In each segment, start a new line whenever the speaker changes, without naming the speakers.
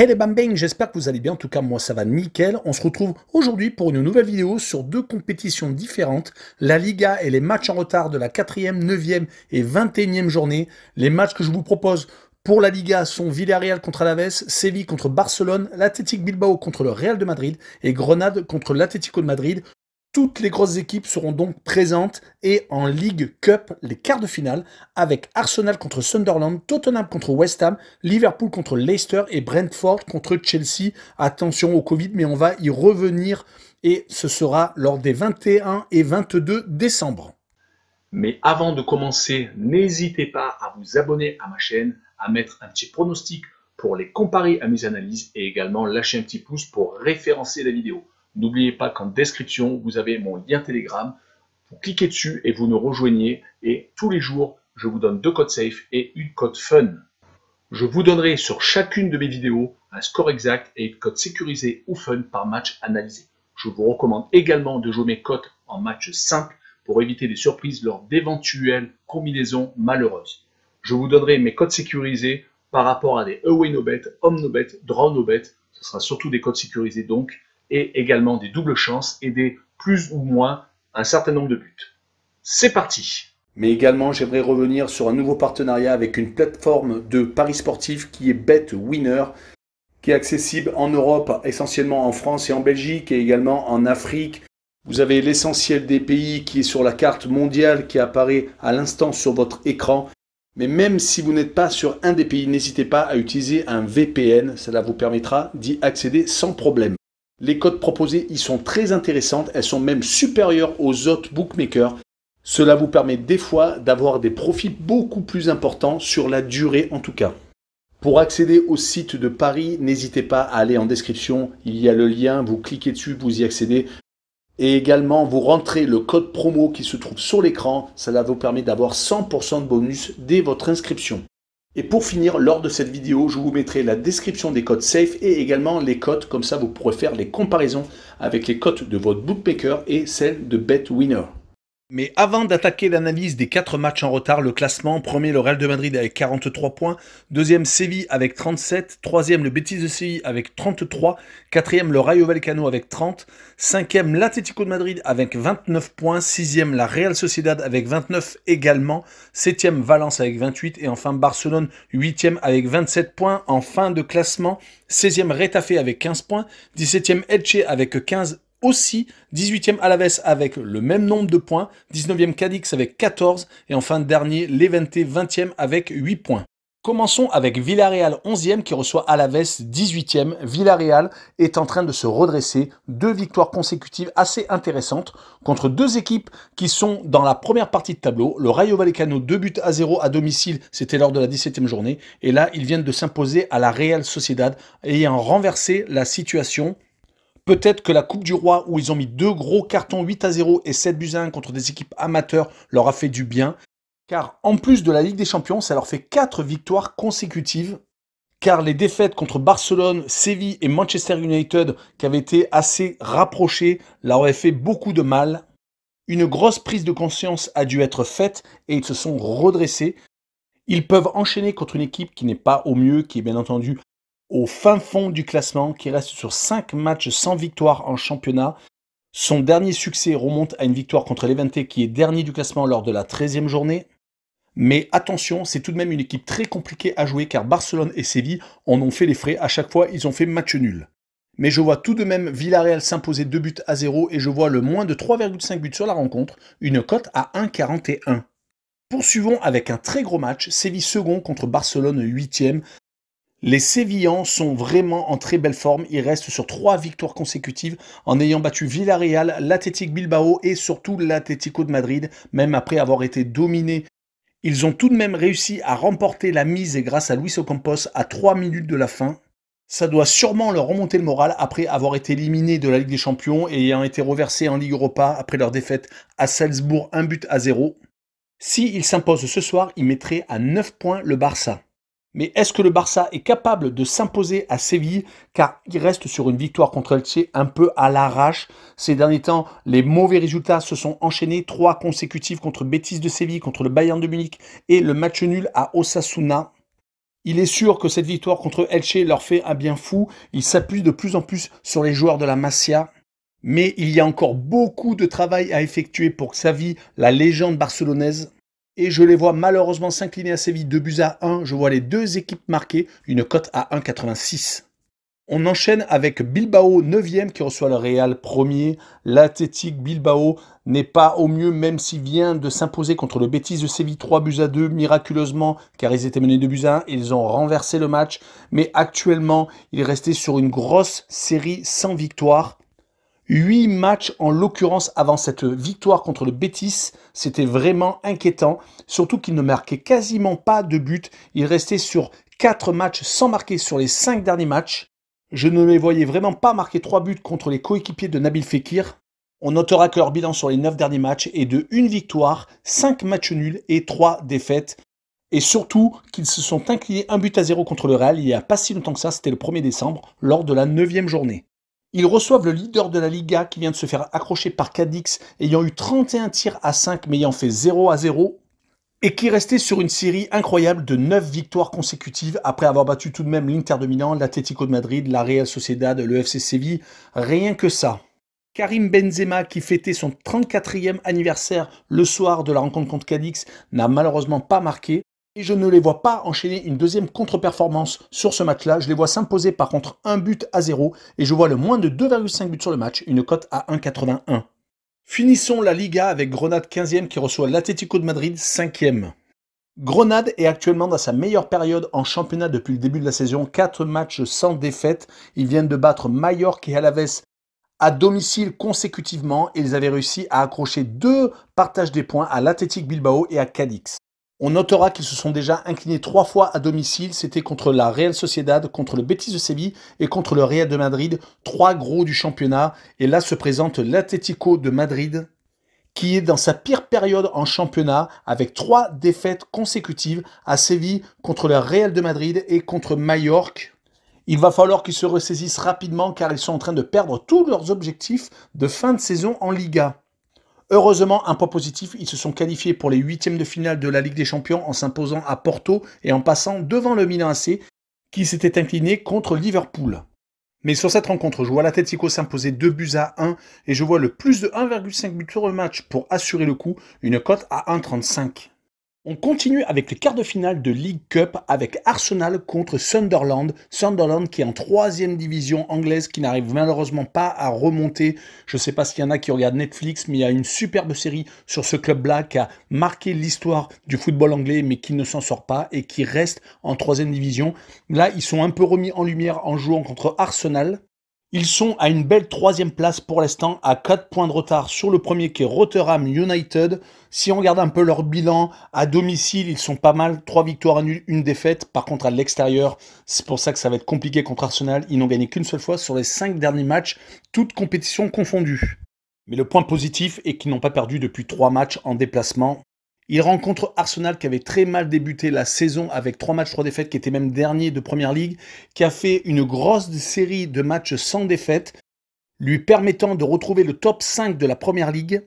Hey les bam j'espère que vous allez bien, en tout cas moi ça va nickel. On se retrouve aujourd'hui pour une nouvelle vidéo sur deux compétitions différentes, la Liga et les matchs en retard de la 4e, 9e et 21e journée. Les matchs que je vous propose pour la Liga sont Villarreal contre Alaves, Séville contre Barcelone, l'Athletic Bilbao contre le Real de Madrid et Grenade contre l'Atlético de Madrid. Toutes les grosses équipes seront donc présentes et en League Cup, les quarts de finale, avec Arsenal contre Sunderland, Tottenham contre West Ham, Liverpool contre Leicester et Brentford contre Chelsea. Attention au Covid, mais on va y revenir et ce sera lors des 21 et 22 décembre. Mais avant de commencer, n'hésitez pas à vous abonner à ma chaîne, à mettre un petit pronostic pour les comparer à mes analyses et également lâcher un petit pouce pour référencer la vidéo. N'oubliez pas qu'en description, vous avez mon lien Telegram. Vous cliquez dessus et vous nous rejoignez. Et tous les jours, je vous donne deux codes safe et une code fun. Je vous donnerai sur chacune de mes vidéos un score exact et une code sécurisée ou fun par match analysé. Je vous recommande également de jouer mes codes en match simple pour éviter des surprises lors d'éventuelles combinaisons malheureuses. Je vous donnerai mes codes sécurisés par rapport à des away no bet, home no bet, draw no bet. Ce sera surtout des codes sécurisés donc et également des doubles chances et des plus ou moins un certain nombre de buts. C'est parti mais également, j'aimerais revenir sur un nouveau partenariat avec une plateforme de paris sportifs qui est Winner, qui est accessible en Europe, essentiellement en France et en Belgique, et également en Afrique. Vous avez l'essentiel des pays qui est sur la carte mondiale qui apparaît à l'instant sur votre écran. Mais même si vous n'êtes pas sur un des pays, n'hésitez pas à utiliser un VPN, cela vous permettra d'y accéder sans problème. Les codes proposés y sont très intéressants, elles sont même supérieures aux autres bookmakers. Cela vous permet des fois d'avoir des profits beaucoup plus importants sur la durée en tout cas. Pour accéder au site de Paris, n'hésitez pas à aller en description, il y a le lien, vous cliquez dessus, vous y accédez. Et également, vous rentrez le code promo qui se trouve sur l'écran, cela vous permet d'avoir 100% de bonus dès votre inscription. Et pour finir, lors de cette vidéo, je vous mettrai la description des codes SAFE et également les codes, comme ça vous pourrez faire les comparaisons avec les cotes de votre bookmaker et celles de BetWinner. Mais avant d'attaquer l'analyse des 4 matchs en retard, le classement, premier le Real de Madrid avec 43 points, deuxième Séville avec 37, troisième le Betis de Séville avec 33, quatrième le Rayo Vallecano avec 30, cinquième l'Atlético de Madrid avec 29 points, sixième la Real Sociedad avec 29 également, septième Valence avec 28 et enfin Barcelone huitième avec 27 points en fin de classement, 16e Retafe avec 15 points, 17e Elche avec 15 aussi 18e Alaves avec le même nombre de points, 19e Cadix avec 14 et enfin dernier les 20e avec 8 points. Commençons avec Villarreal 11e qui reçoit Alaves 18e. Villarreal est en train de se redresser. Deux victoires consécutives assez intéressantes contre deux équipes qui sont dans la première partie de tableau. Le Rayo Vallecano 2 buts à 0 à domicile, c'était lors de la 17e journée. Et là, ils viennent de s'imposer à la Real Sociedad ayant renversé la situation Peut-être que la Coupe du Roi, où ils ont mis deux gros cartons 8 à 0 et 7 buts à 1 contre des équipes amateurs, leur a fait du bien. Car en plus de la Ligue des Champions, ça leur fait 4 victoires consécutives. Car les défaites contre Barcelone, Séville et Manchester United, qui avaient été assez rapprochées, leur avaient fait beaucoup de mal. Une grosse prise de conscience a dû être faite et ils se sont redressés. Ils peuvent enchaîner contre une équipe qui n'est pas au mieux, qui est bien entendu au fin fond du classement, qui reste sur 5 matchs sans victoire en championnat. Son dernier succès remonte à une victoire contre l'Eventé, qui est dernier du classement lors de la 13e journée. Mais attention, c'est tout de même une équipe très compliquée à jouer car Barcelone et Séville en ont fait les frais. À chaque fois, ils ont fait match nul. Mais je vois tout de même Villarreal s'imposer 2 buts à 0 et je vois le moins de 3,5 buts sur la rencontre, une cote à 1,41. Poursuivons avec un très gros match, Séville second contre Barcelone 8e. Les Sévillans sont vraiment en très belle forme. Ils restent sur trois victoires consécutives en ayant battu Villarreal, l'Athletic Bilbao et surtout l'Atlético de Madrid, même après avoir été dominés. Ils ont tout de même réussi à remporter la mise et grâce à Luis Ocampos à 3 minutes de la fin. Ça doit sûrement leur remonter le moral après avoir été éliminés de la Ligue des Champions et ayant été reversés en Ligue Europa après leur défaite à Salzbourg un but à 0. ils s'imposent ce soir, ils mettraient à 9 points le Barça. Mais est-ce que le Barça est capable de s'imposer à Séville Car il reste sur une victoire contre Elche un peu à l'arrache. Ces derniers temps, les mauvais résultats se sont enchaînés. Trois consécutives contre Betis de Séville, contre le Bayern de Munich et le match nul à Osasuna. Il est sûr que cette victoire contre Elche leur fait un bien fou. Ils s'appuient de plus en plus sur les joueurs de la Masia. Mais il y a encore beaucoup de travail à effectuer pour que vie, la légende barcelonaise, et je les vois malheureusement s'incliner à Séville 2 buts à 1. Je vois les deux équipes marquées, une cote à 1,86. On enchaîne avec Bilbao 9e qui reçoit le Real 1er. L'Athletic Bilbao n'est pas au mieux même s'il vient de s'imposer contre le bêtise de Séville 3 buts à 2 miraculeusement car ils étaient menés 2 buts à 1 ils ont renversé le match. Mais actuellement il restait sur une grosse série sans victoire Huit matchs en l'occurrence avant cette victoire contre le Bétis, c'était vraiment inquiétant, surtout qu'il ne marquait quasiment pas de but, il restait sur 4 matchs sans marquer sur les 5 derniers matchs. Je ne les voyais vraiment pas marquer 3 buts contre les coéquipiers de Nabil Fekir. On notera que leur bilan sur les 9 derniers matchs est de 1 victoire, 5 matchs nuls et 3 défaites. Et surtout qu'ils se sont inclinés 1 but à 0 contre le Real il n'y a pas si longtemps que ça, c'était le 1er décembre, lors de la 9 journée. Ils reçoivent le leader de la Liga qui vient de se faire accrocher par Cadix, ayant eu 31 tirs à 5 mais ayant fait 0 à 0, et qui restait sur une série incroyable de 9 victoires consécutives après avoir battu tout de même l'Inter de Milan, l'Atlético de Madrid, la Real Sociedad, le FC Séville, rien que ça. Karim Benzema, qui fêtait son 34e anniversaire le soir de la rencontre contre Cadix, n'a malheureusement pas marqué, je ne les vois pas enchaîner une deuxième contre-performance sur ce match-là. Je les vois s'imposer par contre un but à zéro et je vois le moins de 2,5 buts sur le match, une cote à 1,81. Finissons la Liga avec Grenade 15e qui reçoit l'Atlético de Madrid 5e. Grenade est actuellement dans sa meilleure période en championnat depuis le début de la saison, 4 matchs sans défaite. Ils viennent de battre Mallorca et Alaves à domicile consécutivement et ils avaient réussi à accrocher deux partages des points à l'Atlético Bilbao et à Cadix. On notera qu'ils se sont déjà inclinés trois fois à domicile. C'était contre la Real Sociedad, contre le Betis de Séville et contre le Real de Madrid. Trois gros du championnat. Et là se présente l'Atlético de Madrid qui est dans sa pire période en championnat avec trois défaites consécutives à Séville contre le Real de Madrid et contre Mallorca. Il va falloir qu'ils se ressaisissent rapidement car ils sont en train de perdre tous leurs objectifs de fin de saison en Liga. Heureusement, un point positif, ils se sont qualifiés pour les huitièmes de finale de la Ligue des Champions en s'imposant à Porto et en passant devant le Milan AC qui s'était incliné contre Liverpool. Mais sur cette rencontre, je vois l'Atletico s'imposer 2 buts à 1 et je vois le plus de 1,5 buts sur le match pour assurer le coup, une cote à 1,35. On continue avec les quarts de finale de League Cup avec Arsenal contre Sunderland. Sunderland qui est en troisième division anglaise, qui n'arrive malheureusement pas à remonter. Je ne sais pas s'il y en a qui regardent Netflix, mais il y a une superbe série sur ce club-là qui a marqué l'histoire du football anglais, mais qui ne s'en sort pas et qui reste en troisième division. Là, ils sont un peu remis en lumière en jouant contre Arsenal ils sont à une belle troisième place pour l'instant, à 4 points de retard sur le premier qui est Rotterdam United. Si on regarde un peu leur bilan, à domicile, ils sont pas mal, 3 victoires nul, une défaite. Par contre, à l'extérieur, c'est pour ça que ça va être compliqué contre Arsenal. Ils n'ont gagné qu'une seule fois sur les 5 derniers matchs, toutes compétitions confondues. Mais le point positif est qu'ils n'ont pas perdu depuis 3 matchs en déplacement. Il rencontre Arsenal qui avait très mal débuté la saison avec trois matchs, trois défaites, qui était même dernier de Première Ligue, qui a fait une grosse série de matchs sans défaite, lui permettant de retrouver le top 5 de la Première Ligue.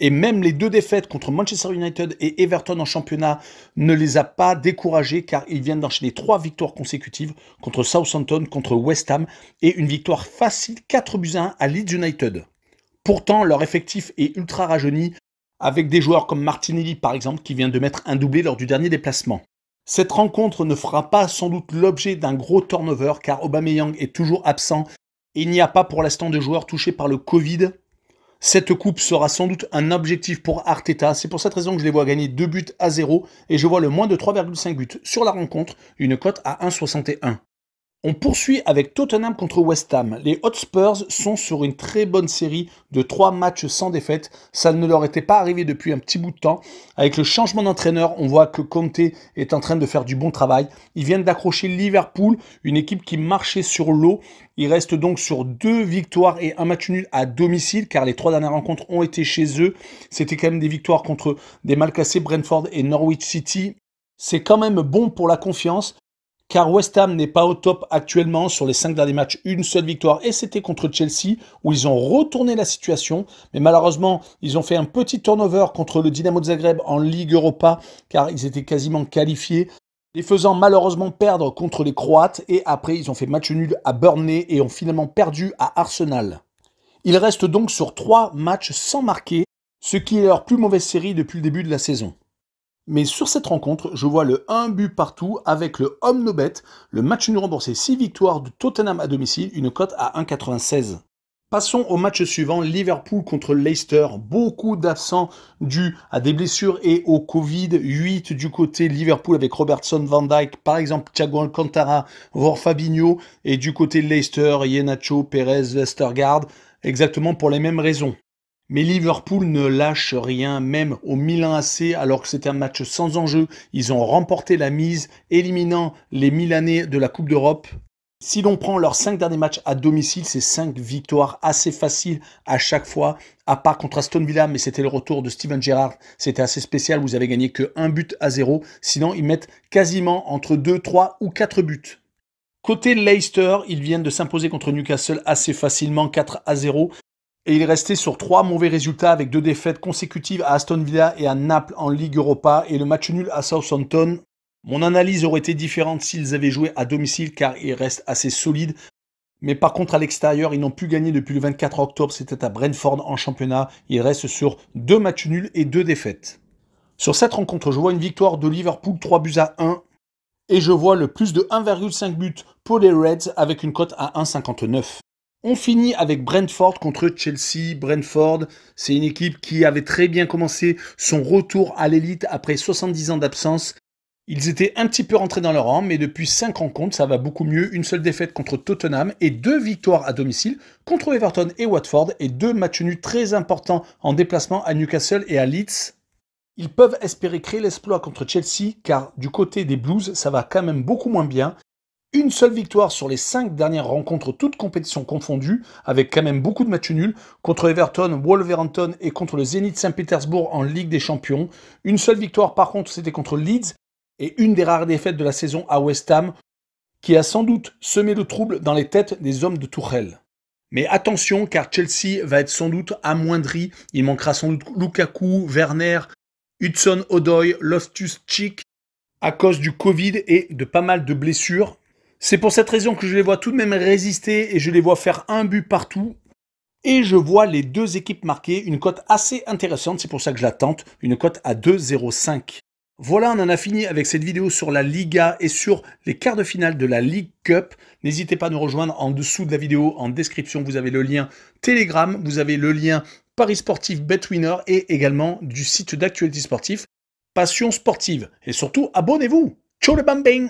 Et même les deux défaites contre Manchester United et Everton en championnat ne les a pas découragés car ils viennent d'enchaîner trois victoires consécutives contre Southampton, contre West Ham et une victoire facile 4 buts à 1 à Leeds United. Pourtant, leur effectif est ultra rajeuni avec des joueurs comme Martinelli par exemple qui vient de mettre un doublé lors du dernier déplacement. Cette rencontre ne fera pas sans doute l'objet d'un gros turnover car Aubameyang est toujours absent et il n'y a pas pour l'instant de joueurs touchés par le Covid. Cette coupe sera sans doute un objectif pour Arteta, c'est pour cette raison que je les vois gagner 2 buts à 0 et je vois le moins de 3,5 buts sur la rencontre, une cote à 1,61. On poursuit avec Tottenham contre West Ham. Les Hotspurs sont sur une très bonne série de trois matchs sans défaite. Ça ne leur était pas arrivé depuis un petit bout de temps. Avec le changement d'entraîneur, on voit que Conte est en train de faire du bon travail. Ils viennent d'accrocher Liverpool, une équipe qui marchait sur l'eau. Ils restent donc sur deux victoires et un match nul à domicile, car les trois dernières rencontres ont été chez eux. C'était quand même des victoires contre des mal Brentford et Norwich City. C'est quand même bon pour la confiance car West Ham n'est pas au top actuellement sur les cinq derniers matchs, une seule victoire, et c'était contre Chelsea, où ils ont retourné la situation, mais malheureusement, ils ont fait un petit turnover contre le Dynamo de Zagreb en Ligue Europa, car ils étaient quasiment qualifiés, les faisant malheureusement perdre contre les Croates, et après ils ont fait match nul à Burnley et ont finalement perdu à Arsenal. Ils restent donc sur 3 matchs sans marquer, ce qui est leur plus mauvaise série depuis le début de la saison. Mais sur cette rencontre, je vois le 1 but partout avec le homme no bet, le match nul remboursé 6 victoires de Tottenham à domicile, une cote à 1,96. Passons au match suivant, Liverpool contre Leicester. Beaucoup d'absents dus à des blessures et au Covid. 8 du côté Liverpool avec Robertson, Van Dyke, par exemple Thiago Alcantara, Vor Fabinho. Et du côté Leicester, Yenacho, Perez, Westergaard. Exactement pour les mêmes raisons. Mais Liverpool ne lâche rien, même au Milan AC, alors que c'était un match sans enjeu. Ils ont remporté la mise, éliminant les Milanais de la Coupe d'Europe. Si l'on prend leurs cinq derniers matchs à domicile, c'est 5 victoires assez faciles à chaque fois, à part contre Aston Villa, mais c'était le retour de Steven Gerrard. C'était assez spécial, vous avez gagné que 1 but à 0. Sinon, ils mettent quasiment entre 2, 3 ou 4 buts. Côté Leicester, ils viennent de s'imposer contre Newcastle assez facilement, 4 à 0. Et il est sur trois mauvais résultats avec deux défaites consécutives à Aston Villa et à Naples en Ligue Europa et le match nul à Southampton. Mon analyse aurait été différente s'ils avaient joué à domicile car ils restent assez solides. Mais par contre, à l'extérieur, ils n'ont plus gagné depuis le 24 octobre. C'était à Brentford en championnat. Ils restent sur deux matchs nuls et deux défaites. Sur cette rencontre, je vois une victoire de Liverpool 3 buts à 1. Et je vois le plus de 1,5 buts pour les Reds avec une cote à 1,59. On finit avec Brentford contre Chelsea. Brentford, c'est une équipe qui avait très bien commencé son retour à l'élite après 70 ans d'absence. Ils étaient un petit peu rentrés dans leur rang, mais depuis 5 rencontres, ça va beaucoup mieux. Une seule défaite contre Tottenham et deux victoires à domicile contre Everton et Watford et deux matchs nus très importants en déplacement à Newcastle et à Leeds. Ils peuvent espérer créer l'exploit contre Chelsea car du côté des Blues, ça va quand même beaucoup moins bien une seule victoire sur les cinq dernières rencontres, toutes compétitions confondues, avec quand même beaucoup de matchs nuls, contre Everton, Wolverhampton et contre le Zénith Saint-Pétersbourg en Ligue des Champions. Une seule victoire, par contre, c'était contre Leeds, et une des rares défaites de la saison à West Ham, qui a sans doute semé le trouble dans les têtes des hommes de Tourelle. Mais attention, car Chelsea va être sans doute amoindri. Il manquera sans doute Lukaku, Werner, Hudson Odoy, Loftus Cheek, à cause du Covid et de pas mal de blessures, c'est pour cette raison que je les vois tout de même résister et je les vois faire un but partout. Et je vois les deux équipes marquer une cote assez intéressante, c'est pour ça que je la une cote à 2,05. Voilà, on en a fini avec cette vidéo sur la Liga et sur les quarts de finale de la Ligue Cup. N'hésitez pas à nous rejoindre en dessous de la vidéo, en description, vous avez le lien Telegram, vous avez le lien Paris Sportif Betwinner et également du site d'actualité sportive Passion Sportive. Et surtout, abonnez-vous Ciao le bambin